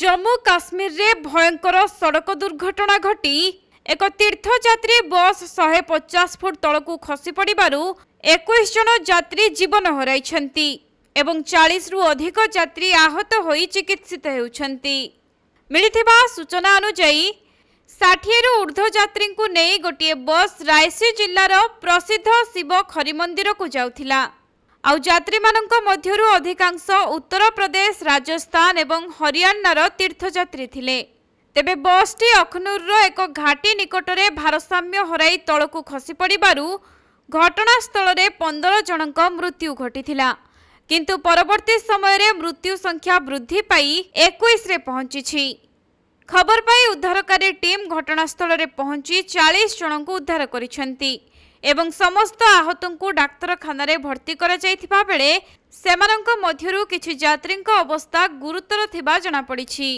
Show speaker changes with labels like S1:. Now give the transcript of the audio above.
S1: ଜମ୍ମୁ କାଶ୍ମୀରରେ ଭୟଙ୍କର ସଡ଼କ ଦୁର୍ଘଟଣା ଘଟି ଏକ ତୀର୍ଥଯାତ୍ରୀ ବସ୍ ଶହେ ପଚାଶ ଫୁଟ ତଳକୁ ଖସି ପଡ଼ିବାରୁ ଏକୋଇଶ ଜଣ ଯାତ୍ରୀ ଜୀବନ ହରାଇଛନ୍ତି ଏବଂ ଚାଳିଶରୁ ଅଧିକ ଯାତ୍ରୀ ଆହତ ହୋଇ ଚିକିତ୍ସିତ ହେଉଛନ୍ତି ମିଳିଥିବା ସୂଚନା ଅନୁଯାୟୀ ଷାଠିଏରୁ ଉର୍ଦ୍ଧ୍ୱ ଯାତ୍ରୀଙ୍କୁ ନେଇ ଗୋଟିଏ ବସ୍ ରାଇସି ଜିଲ୍ଲାର ପ୍ରସିଦ୍ଧ ଶିବ ଖରିମନ୍ଦିରକୁ ଯାଉଥିଲା ଆଉ ଯାତ୍ରୀମାନଙ୍କ ମଧ୍ୟରୁ ଅଧିକାଂଶ ଉତ୍ତରପ୍ରଦେଶ ରାଜସ୍ଥାନ ଏବଂ ହରିୟାଣାର ତୀର୍ଥଯାତ୍ରୀ ଥିଲେ ତେବେ ବସ୍ଟି ଅଖନୁରର ଏକ ଘାଟି ନିକଟରେ ଭାରସାମ୍ୟ ହରାଇ ତଳକୁ ଖସିପଡ଼ିବାରୁ ଘଟଣାସ୍ଥଳରେ ପନ୍ଦର ଜଣଙ୍କ ମୃତ୍ୟୁ ଘଟିଥିଲା କିନ୍ତୁ ପରବର୍ତ୍ତୀ ସମୟରେ ମୃତ୍ୟୁ ସଂଖ୍ୟା ବୃଦ୍ଧି ପାଇ ଏକୋଇଶରେ ପହଞ୍ଚିଛି ଖବର ପାଇ ଉଦ୍ଧାରକାରୀ ଟିମ୍ ଘଟଣାସ୍ଥଳରେ ପହଞ୍ଚି ଚାଳିଶ ଜଣଙ୍କୁ ଉଦ୍ଧାର କରିଛନ୍ତି ଏବଂ ସମସ୍ତ ଆହତଙ୍କୁ ଡାକ୍ତରଖାନାରେ ଭର୍ତ୍ତି କରାଯାଇଥିବା ବେଳେ ସେମାନଙ୍କ ମଧ୍ୟରୁ କିଛି ଯାତ୍ରୀଙ୍କ ଅବସ୍ଥା ଗୁରୁତର ଥିବା ଜଣାପଡ଼ିଛି